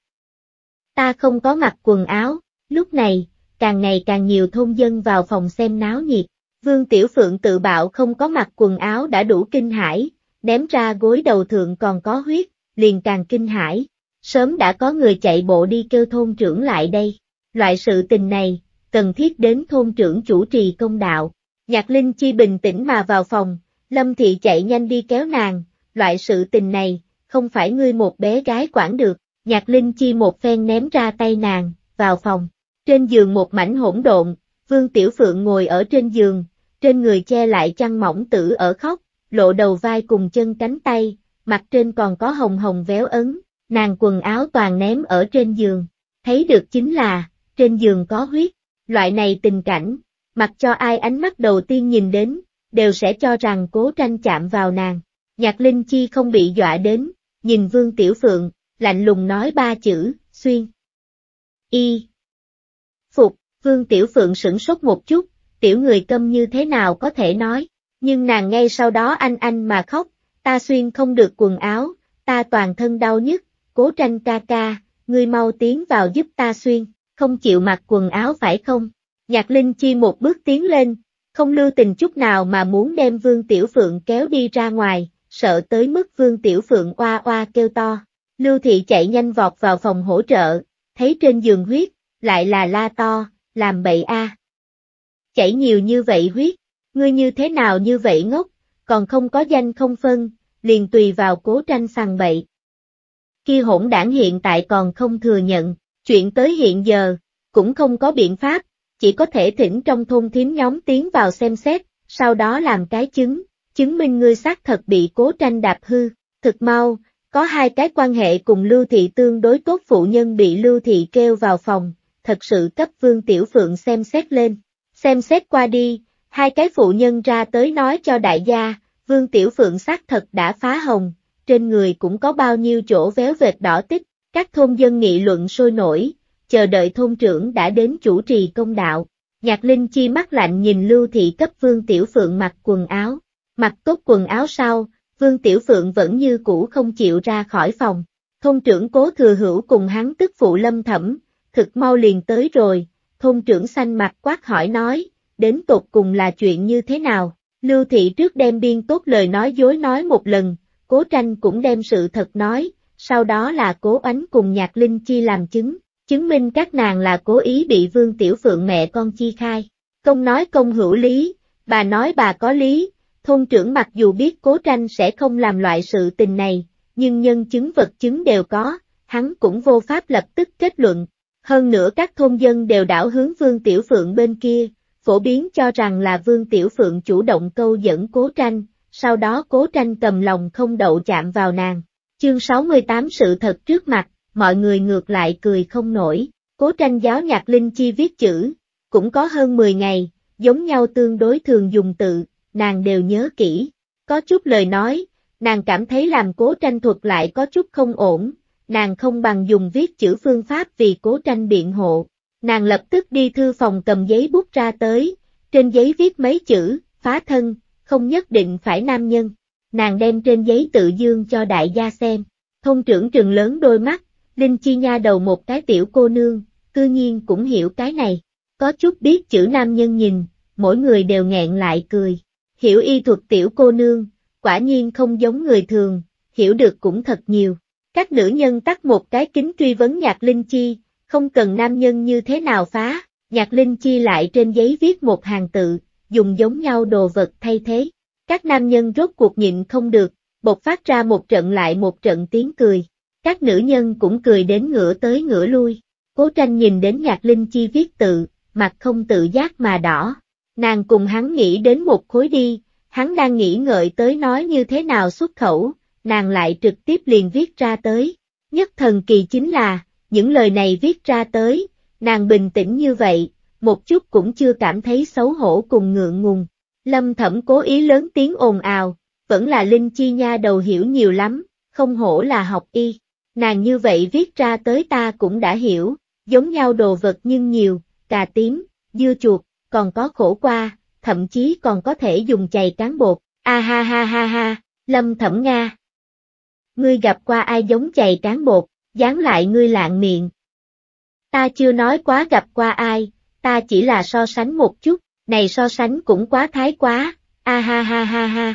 Speaker 1: Ta không có mặc quần áo, lúc này, càng ngày càng nhiều thôn dân vào phòng xem náo nhiệt. Vương Tiểu Phượng tự bạo không có mặc quần áo đã đủ kinh hãi, ném ra gối đầu thượng còn có huyết, liền càng kinh hãi. Sớm đã có người chạy bộ đi kêu thôn trưởng lại đây. Loại sự tình này, cần thiết đến thôn trưởng chủ trì công đạo. Nhạc Linh Chi bình tĩnh mà vào phòng, Lâm Thị chạy nhanh đi kéo nàng, loại sự tình này, không phải ngươi một bé gái quản được, Nhạc Linh Chi một phen ném ra tay nàng, vào phòng. Trên giường một mảnh hỗn độn, Vương Tiểu Phượng ngồi ở trên giường, trên người che lại chăn mỏng tử ở khóc, lộ đầu vai cùng chân cánh tay, mặt trên còn có hồng hồng véo ấn, nàng quần áo toàn ném ở trên giường. Thấy được chính là, trên giường có huyết, loại này tình cảnh, mặc cho ai ánh mắt đầu tiên nhìn đến, đều sẽ cho rằng cố tranh chạm vào nàng. Nhạc Linh Chi không bị dọa đến, nhìn Vương Tiểu Phượng, lạnh lùng nói ba chữ, xuyên. Y. Phục, Vương Tiểu Phượng sửng sốt một chút, tiểu người câm như thế nào có thể nói, nhưng nàng ngay sau đó anh anh mà khóc, ta xuyên không được quần áo, ta toàn thân đau nhức, cố tranh ca ca, ngươi mau tiến vào giúp ta xuyên, không chịu mặc quần áo phải không? Nhạc Linh Chi một bước tiến lên, không lưu tình chút nào mà muốn đem Vương Tiểu Phượng kéo đi ra ngoài, sợ tới mức Vương Tiểu Phượng oa oa kêu to. Lưu Thị chạy nhanh vọt vào phòng hỗ trợ, thấy trên giường huyết, lại là la to, làm bậy a. À. Chảy nhiều như vậy huyết, ngươi như thế nào như vậy ngốc, còn không có danh không phân, liền tùy vào cố tranh sằng bậy. Khi hỗn đảng hiện tại còn không thừa nhận, chuyện tới hiện giờ, cũng không có biện pháp, chỉ có thể thỉnh trong thôn thím nhóm tiến vào xem xét, sau đó làm cái chứng, chứng minh ngươi xác thật bị cố tranh đạp hư, thực mau, có hai cái quan hệ cùng Lưu Thị tương đối tốt phụ nhân bị Lưu Thị kêu vào phòng, thật sự cấp Vương Tiểu Phượng xem xét lên, xem xét qua đi, hai cái phụ nhân ra tới nói cho đại gia, Vương Tiểu Phượng xác thật đã phá hồng, trên người cũng có bao nhiêu chỗ véo vệt đỏ tích, các thôn dân nghị luận sôi nổi, chờ đợi thôn trưởng đã đến chủ trì công đạo. Nhạc Linh Chi mắt lạnh nhìn Lưu Thị cấp Vương Tiểu Phượng mặc quần áo, mặc tốt quần áo sau, Vương Tiểu Phượng vẫn như cũ không chịu ra khỏi phòng. Thôn trưởng cố thừa hữu cùng hắn tức phụ lâm thẩm, thực mau liền tới rồi, thôn trưởng xanh mặt quát hỏi nói, đến tột cùng là chuyện như thế nào, Lưu Thị trước đem biên tốt lời nói dối nói một lần, cố tranh cũng đem sự thật nói, sau đó là cố ánh cùng nhạc linh chi làm chứng, chứng minh các nàng là cố ý bị Vương Tiểu Phượng mẹ con chi khai. Công nói công hữu lý, bà nói bà có lý, thôn trưởng mặc dù biết cố tranh sẽ không làm loại sự tình này, nhưng nhân chứng vật chứng đều có, hắn cũng vô pháp lập tức kết luận. Hơn nữa các thôn dân đều đảo hướng Vương Tiểu Phượng bên kia, phổ biến cho rằng là Vương Tiểu Phượng chủ động câu dẫn cố tranh, sau đó cố tranh cầm lòng không đậu chạm vào nàng. Chương 68 sự thật trước mặt, mọi người ngược lại cười không nổi. Cố tranh giáo nhạc linh chi viết chữ, cũng có hơn 10 ngày, giống nhau tương đối thường dùng tự, nàng đều nhớ kỹ. Có chút lời nói, nàng cảm thấy làm cố tranh thuật lại có chút không ổn, nàng không bằng dùng viết chữ phương pháp vì cố tranh biện hộ. Nàng lập tức đi thư phòng cầm giấy bút ra tới, trên giấy viết mấy chữ, phá thân, không nhất định phải nam nhân. Nàng đem trên giấy tự dương cho đại gia xem, thông trưởng trường lớn đôi mắt, Linh Chi Nha đầu một cái tiểu cô nương, cư nhiên cũng hiểu cái này. Có chút biết chữ nam nhân nhìn, mỗi người đều nghẹn lại cười. Hiểu y thuật tiểu cô nương, quả nhiên không giống người thường, hiểu được cũng thật nhiều. Các nữ nhân tắt một cái kính truy vấn Nhạc Linh Chi, không cần nam nhân như thế nào phá, Nhạc Linh Chi lại trên giấy viết một hàng tự, dùng giống nhau đồ vật thay thế. Các nam nhân rốt cuộc nhịn không được, bộc phát ra một trận lại một trận tiếng cười. Các nữ nhân cũng cười đến ngửa tới ngửa lui. Cố tranh nhìn đến nhạc linh chi viết tự, mặt không tự giác mà đỏ. Nàng cùng hắn nghĩ đến một khối đi, hắn đang nghĩ ngợi tới nói như thế nào xuất khẩu, nàng lại trực tiếp liền viết ra tới. Nhất thần kỳ chính là, những lời này viết ra tới, nàng bình tĩnh như vậy, một chút cũng chưa cảm thấy xấu hổ cùng ngượng ngùng. Lâm thẩm cố ý lớn tiếng ồn ào, vẫn là Linh Chi Nha đầu hiểu nhiều lắm, không hổ là học y. Nàng như vậy viết ra tới ta cũng đã hiểu, giống nhau đồ vật nhưng nhiều, cà tím, dưa chuột, còn có khổ qua, thậm chí còn có thể dùng chày cán bột, a à, ha ha ha ha, lâm thẩm Nga. Ngươi gặp qua ai giống chày cán bột, dán lại ngươi lạng miệng. Ta chưa nói quá gặp qua ai, ta chỉ là so sánh một chút, này so sánh cũng quá thái quá, a à, ha ha ha ha.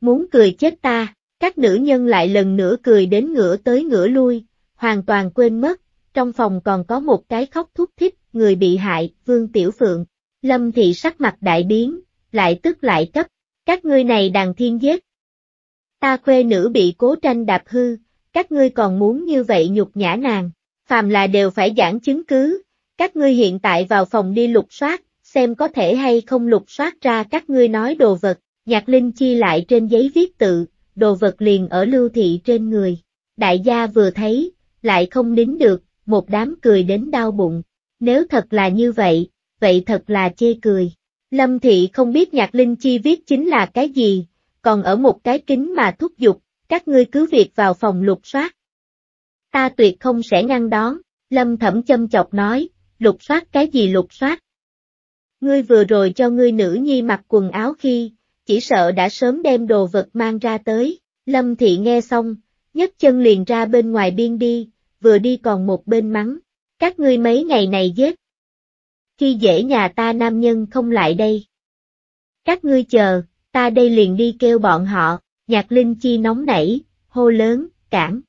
Speaker 1: Muốn cười chết ta. Các nữ nhân lại lần nữa cười đến ngửa tới ngửa lui, hoàn toàn quên mất, trong phòng còn có một cái khóc thúc thích, người bị hại, Vương Tiểu Phượng. Lâm Thị sắc mặt đại biến, lại tức lại cấp, các ngươi này đàn thiên giết. Ta khuê nữ bị cố tranh đạp hư, các ngươi còn muốn như vậy nhục nhã nàng, phàm là đều phải giảng chứng cứ, các ngươi hiện tại vào phòng đi lục soát, xem có thể hay không lục soát ra các ngươi nói đồ vật, nhạc linh chi lại trên giấy viết tự, đồ vật liền ở lưu thị trên người. Đại gia vừa thấy, lại không nín được, một đám cười đến đau bụng. Nếu thật là như vậy, vậy thật là chê cười. Lâm thị không biết nhạc linh chi viết chính là cái gì, còn ở một cái kính mà thúc giục, các ngươi cứ việc vào phòng lục soát. Ta tuyệt không sẽ ngăn đón, lâm thẩm châm chọc nói, lục soát cái gì lục soát. Ngươi vừa rồi cho ngươi nữ nhi mặc quần áo khi, chỉ sợ đã sớm đem đồ vật mang ra tới. Lâm Thị nghe xong, nhấc chân liền ra bên ngoài biên đi, vừa đi còn một bên mắng, các ngươi mấy ngày này giết. Khi dễ nhà ta nam nhân không lại đây. Các ngươi chờ, ta đây liền đi kêu bọn họ, nhạc linh chi nóng nảy, hô lớn, cản.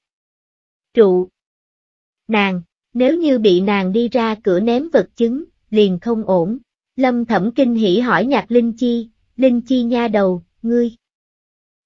Speaker 1: Trụ. Nàng, nếu như bị nàng đi ra cửa ném vật chứng, liền không ổn. Lâm thẩm kinh hỉ hỏi nhạc linh chi, Linh Chi nha đầu, ngươi.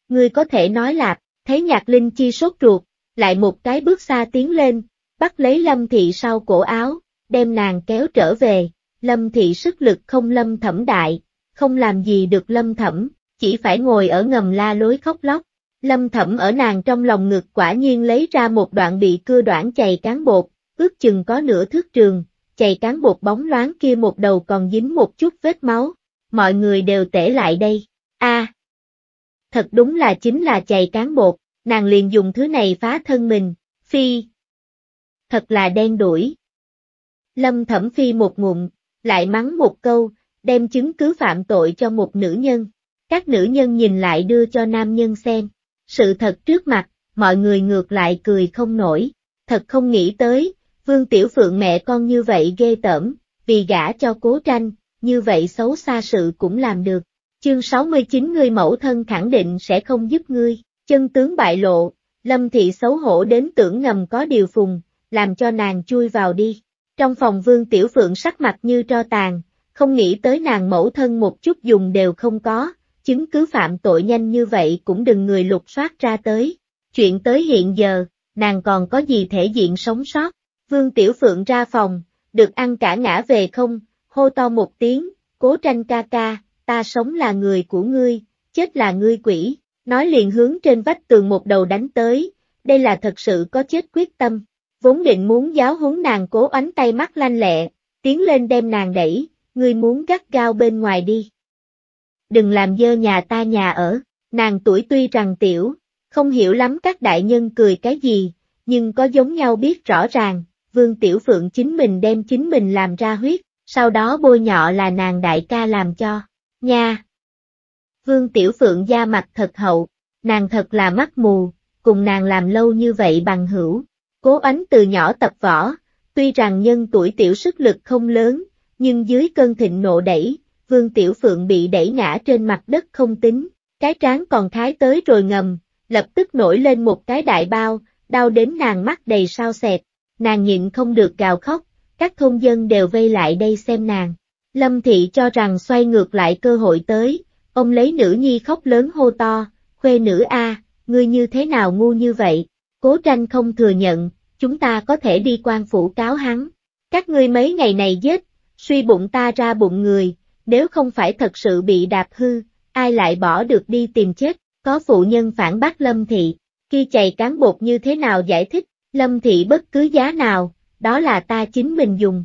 Speaker 1: Ngươi có thể nói lạp, thấy nhạc Linh Chi sốt ruột, lại một cái bước xa tiến lên, bắt lấy Lâm Thị sau cổ áo, đem nàng kéo trở về, Lâm Thị sức lực không lâm thẩm đại, không làm gì được Lâm Thẩm, chỉ phải ngồi ở ngầm la lối khóc lóc. Lâm Thẩm ở nàng trong lòng ngực quả nhiên lấy ra một đoạn bị cưa đoạn chày cán bột, ước chừng có nửa thước trường, chày cán bột bóng loáng kia một đầu còn dính một chút vết máu, mọi người đều tể lại đây. a à, Thật đúng là chính là chày cán bột, nàng liền dùng thứ này phá thân mình, phi. Thật là đen đuổi. Lâm Thẩm Phi một ngụm, lại mắng một câu, đem chứng cứ phạm tội cho một nữ nhân. Các nữ nhân nhìn lại đưa cho nam nhân xem. Sự thật trước mặt, mọi người ngược lại cười không nổi. Thật không nghĩ tới, Vương Tiểu Phượng mẹ con như vậy ghê tởm, vì gả cho cố tranh, như vậy xấu xa sự cũng làm được. Chương 69 ngươi mẫu thân khẳng định sẽ không giúp ngươi, chân tướng bại lộ, lâm thị xấu hổ đến tưởng ngầm có điều phùng, làm cho nàng chui vào đi. Trong phòng vương tiểu phượng sắc mặt như tro tàn, không nghĩ tới nàng mẫu thân một chút dùng đều không có, chứng cứ phạm tội nhanh như vậy cũng đừng người lục soát ra tới. Chuyện tới hiện giờ, nàng còn có gì thể diện sống sót. Vương Tiểu Phượng ra phòng, được ăn cả ngã về không, hô to một tiếng, cố tranh ca ca, ta sống là người của ngươi, chết là ngươi quỷ, nói liền hướng trên vách tường một đầu đánh tới, đây là thật sự có chết quyết tâm, vốn định muốn giáo huấn nàng cố ánh tay mắt lanh lẹ, tiến lên đem nàng đẩy, ngươi muốn gắt gao bên ngoài đi. Đừng làm dơ nhà ta nhà ở, nàng tuổi tuy rằng tiểu, không hiểu lắm các đại nhân cười cái gì, nhưng có giống nhau biết rõ ràng, Vương Tiểu Phượng chính mình đem chính mình làm ra huyết, sau đó bôi nhọ là nàng đại ca làm cho. Nha! Vương Tiểu Phượng da mặt thật hậu, nàng thật là mắt mù, cùng nàng làm lâu như vậy bằng hữu. Cố ánh từ nhỏ tập võ, tuy rằng nhân tuổi tiểu sức lực không lớn, nhưng dưới cơn thịnh nộ đẩy, Vương Tiểu Phượng bị đẩy ngã trên mặt đất không tính, cái trán còn thái tới rồi ngầm, lập tức nổi lên một cái đại bao, đau đến nàng mắt đầy sao xẹt, nàng nhịn không được gào khóc, các thôn dân đều vây lại đây xem nàng. Lâm Thị cho rằng xoay ngược lại cơ hội tới, ông lấy nữ nhi khóc lớn hô to, khuê nữ A, ngươi như thế nào ngu như vậy, cố tranh không thừa nhận, chúng ta có thể đi quan phủ cáo hắn, các ngươi mấy ngày này giết, suy bụng ta ra bụng người, nếu không phải thật sự bị đạp hư, ai lại bỏ được đi tìm chết, có phụ nhân phản bác Lâm Thị, khi chày cán bột như thế nào giải thích, Lâm Thị bất cứ giá nào, đó là ta chính mình dùng.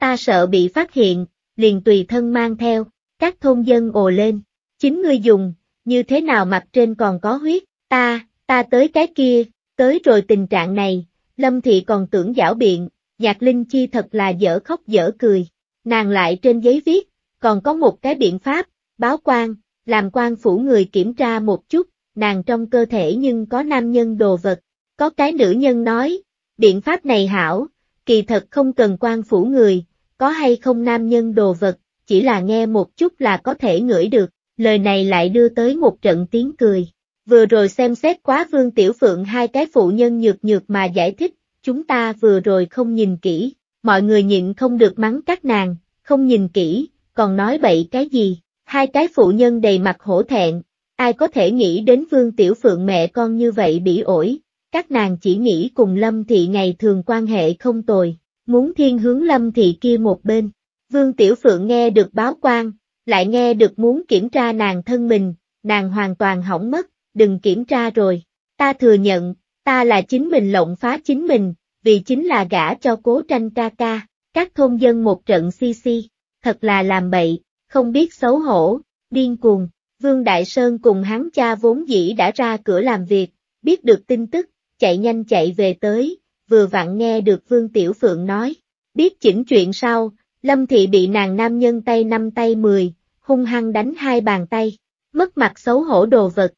Speaker 1: Ta sợ bị phát hiện, liền tùy thân mang theo, các thôn dân ồ lên, chính ngươi dùng, như thế nào mặt trên còn có huyết, ta, ta tới cái kia, tới rồi tình trạng này, Lâm Thị còn tưởng giảo biện, Nhạc Linh Chi thật là dở khóc dở cười, nàng lại trên giấy viết, còn có một cái biện pháp, báo quan, làm quan phủ người kiểm tra một chút, nàng trong cơ thể nhưng có nam nhân đồ vật, có cái nữ nhân nói, biện pháp này hảo, kỳ thật không cần quan phủ người, có hay không nam nhân đồ vật, chỉ là nghe một chút là có thể ngửi được, lời này lại đưa tới một trận tiếng cười. Vừa rồi xem xét quá Vương Tiểu Phượng hai cái phụ nhân nhược nhược mà giải thích, chúng ta vừa rồi không nhìn kỹ, mọi người nhịn không được mắng các nàng, không nhìn kỹ, còn nói bậy cái gì, hai cái phụ nhân đầy mặt hổ thẹn, ai có thể nghĩ đến Vương Tiểu Phượng mẹ con như vậy bị ổi, các nàng chỉ nghĩ cùng Lâm Thị ngày thường quan hệ không tồi, muốn thiên hướng Lâm Thị kia một bên. Vương Tiểu Phượng nghe được báo quan, lại nghe được muốn kiểm tra nàng thân mình, nàng hoàn toàn hỏng mất, đừng kiểm tra rồi, ta thừa nhận, ta là chính mình lộng phá chính mình, vì chính là gả cho cố tranh ca ca, các thôn dân một trận si si, thật là làm bậy, không biết xấu hổ, điên cuồng, Vương Đại Sơn cùng hắn cha vốn dĩ đã ra cửa làm việc, biết được tin tức, chạy nhanh chạy về tới, vừa vặn nghe được Vương Tiểu Phượng nói, biết chỉnh chuyện sau, Lâm Thị bị nàng nam nhân tay năm tay mười, hung hăng đánh hai bàn tay, mất mặt xấu hổ đồ vật.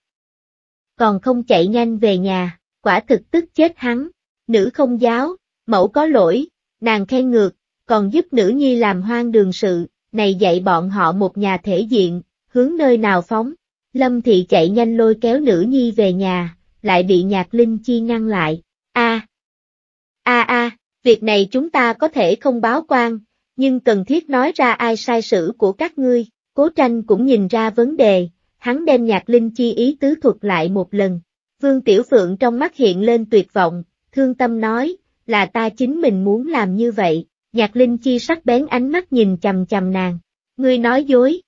Speaker 1: Còn không chạy nhanh về nhà, quả thực tức chết hắn, nữ không giáo, mẫu có lỗi, nàng khen ngược, còn giúp nữ nhi làm hoang đường sự, này dạy bọn họ một nhà thể diện, hướng nơi nào phóng. Lâm Thị chạy nhanh lôi kéo nữ nhi về nhà, lại bị Nhạc Linh Chi ngăn lại. A. A a, việc này chúng ta có thể không báo quan, nhưng cần thiết nói ra ai sai sử của các ngươi. Cố Tranh cũng nhìn ra vấn đề, hắn đem Nhạc Linh Chi ý tứ thuật lại một lần. Vương Tiểu Phượng trong mắt hiện lên tuyệt vọng, thương tâm nói, là ta chính mình muốn làm như vậy. Nhạc Linh Chi sắc bén ánh mắt nhìn chầm chầm nàng. Ngươi nói dối.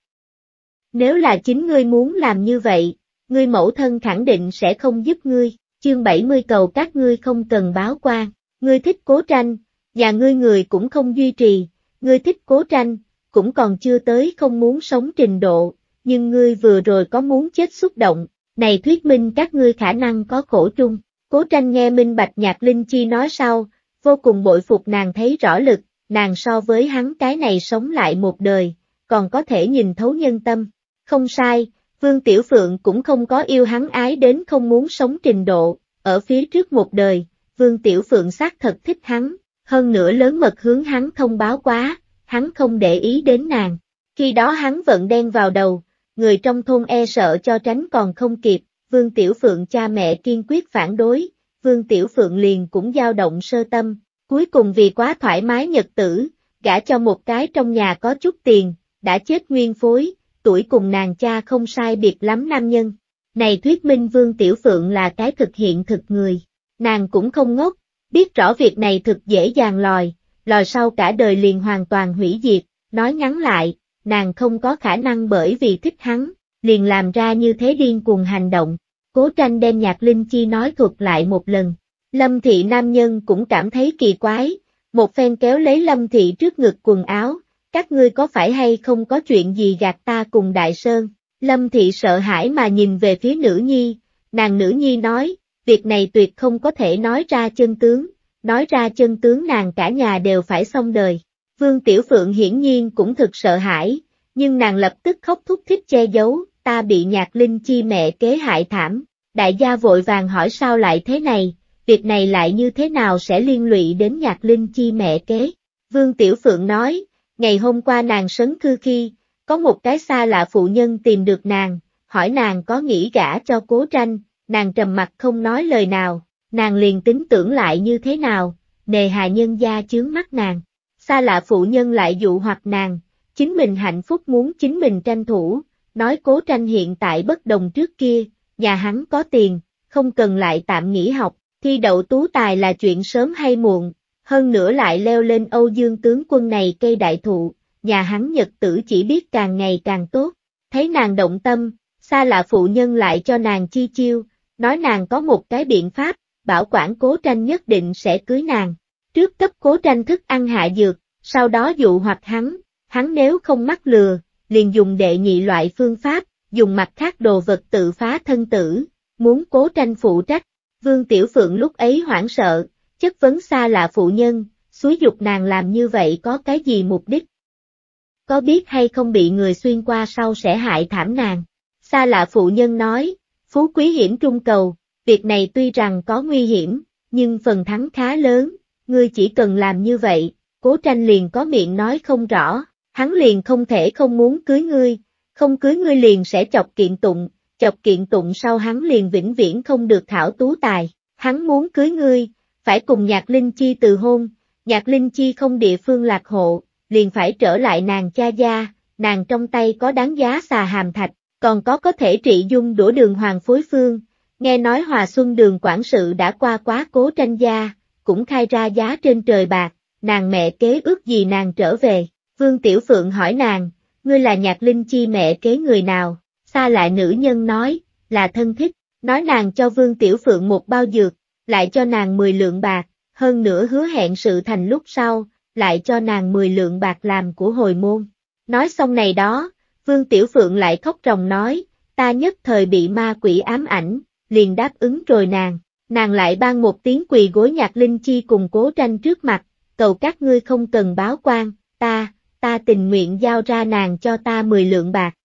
Speaker 1: Nếu là chính ngươi muốn làm như vậy, ngươi mẫu thân khẳng định sẽ không giúp ngươi, chương 70 cầu các ngươi không cần báo quan, ngươi thích cố tranh, nhà ngươi người cũng không duy trì, ngươi thích cố tranh, cũng còn chưa tới không muốn sống trình độ, nhưng ngươi vừa rồi có muốn chết xúc động, này thuyết minh các ngươi khả năng có khổ chung, cố tranh nghe minh bạch nhạc linh chi nói sau, vô cùng bội phục nàng thấy rõ lực, nàng so với hắn cái này sống lại một đời, còn có thể nhìn thấu nhân tâm, không sai Vương Tiểu Phượng cũng không có yêu hắn ái đến không muốn sống trình độ, ở phía trước một đời, Vương Tiểu Phượng xác thật thích hắn, hơn nữa lớn mật hướng hắn thông báo quá, hắn không để ý đến nàng. Khi đó hắn vẫn đen vào đầu, người trong thôn e sợ cho tránh còn không kịp, Vương Tiểu Phượng cha mẹ kiên quyết phản đối, Vương Tiểu Phượng liền cũng dao động sơ tâm, cuối cùng vì quá thoải mái nhật tử, gả cho một cái trong nhà có chút tiền, đã chết nguyên phối, tuổi cùng nàng cha không sai biệt lắm nam nhân. Này thuyết minh Vương Tiểu Phượng là cái thực hiện thực người. Nàng cũng không ngốc, biết rõ việc này thực dễ dàng lòi, lòi sau cả đời liền hoàn toàn hủy diệt, nói ngắn lại, nàng không có khả năng bởi vì thích hắn, liền làm ra như thế điên cuồng hành động. Cố tranh đem nhạc Linh Chi nói thuật lại một lần. Lâm thị nam nhân cũng cảm thấy kỳ quái, một phen kéo lấy Lâm thị trước ngực quần áo, các ngươi có phải hay không có chuyện gì gạt ta cùng Đại Sơn? Lâm Thị sợ hãi mà nhìn về phía nữ nhi, nàng nữ nhi nói, việc này tuyệt không có thể nói ra chân tướng, nói ra chân tướng nàng cả nhà đều phải xong đời. Vương Tiểu Phượng hiển nhiên cũng thực sợ hãi, nhưng nàng lập tức khóc thúc thích che giấu, ta bị nhạc linh chi mẹ kế hại thảm, đại gia vội vàng hỏi sao lại thế này, việc này lại như thế nào sẽ liên lụy đến nhạc linh chi mẹ kế. Vương Tiểu Phượng nói, Ngày hôm qua nàng sấn cư khi, có một cái xa lạ phụ nhân tìm được nàng, hỏi nàng có nghĩ gả cho cố tranh, nàng trầm mặt không nói lời nào, nàng liền tính tưởng lại như thế nào, nề hà nhân gia chướng mắt nàng. Xa lạ phụ nhân lại dụ hoặc nàng, chính mình hạnh phúc muốn chính mình tranh thủ, nói cố tranh hiện tại bất đồng trước kia, nhà hắn có tiền, không cần lại tạm nghỉ học, thi đậu tú tài là chuyện sớm hay muộn, hơn nữa lại leo lên Âu Dương tướng quân này cây đại thụ, nhà hắn nhật tử chỉ biết càng ngày càng tốt, thấy nàng động tâm, xa lạ phụ nhân lại cho nàng chi chiêu, nói nàng có một cái biện pháp, bảo quản cố tranh nhất định sẽ cưới nàng, trước cấp cố tranh thức ăn hạ dược, sau đó dụ hoặc hắn, hắn nếu không mắc lừa, liền dùng đệ nhị loại phương pháp, dùng mặt khác đồ vật tự phá thân tử, muốn cố tranh phụ trách. Vương Tiểu Phượng lúc ấy hoảng sợ, chất vấn xa lạ phụ nhân, suối dục nàng làm như vậy có cái gì mục đích? Có biết hay không bị người xuyên qua sau sẽ hại thảm nàng? Xa lạ phụ nhân nói, phú quý hiểm trung cầu, việc này tuy rằng có nguy hiểm, nhưng phần thắng khá lớn, ngươi chỉ cần làm như vậy, cố tranh liền có miệng nói không rõ, hắn liền không thể không muốn cưới ngươi, không cưới ngươi liền sẽ chọc kiện tụng, chọc kiện tụng sau hắn liền vĩnh viễn không được thảo tú tài, hắn muốn cưới ngươi, phải cùng Nhạc Linh Chi từ hôn, Nhạc Linh Chi không địa phương lạc hộ, liền phải trở lại nàng cha gia, nàng trong tay có đáng giá xà hàm thạch, còn có có thể trị dung đũa đường hoàng phối phương, nghe nói Hòa Xuân đường quản sự đã qua quá cố tranh gia, cũng khai ra giá trên trời bạc, nàng mẹ kế ước gì nàng trở về, Vương Tiểu Phượng hỏi nàng, ngươi là Nhạc Linh Chi mẹ kế người nào, xa lại nữ nhân nói, là thân thích, nói nàng cho Vương Tiểu Phượng một bao dược, lại cho nàng 10 lượng bạc, hơn nữa hứa hẹn sự thành lúc sau, lại cho nàng 10 lượng bạc làm của hồi môn. Nói xong này đó, Vương Tiểu Phượng lại khóc ròng nói, ta nhất thời bị ma quỷ ám ảnh, liền đáp ứng rồi nàng, nàng lại ban một tiếng quỳ gối nhạc linh chi cùng cố tranh trước mặt, cầu các ngươi không cần báo quan, ta, ta tình nguyện giao ra nàng cho ta 10 lượng bạc.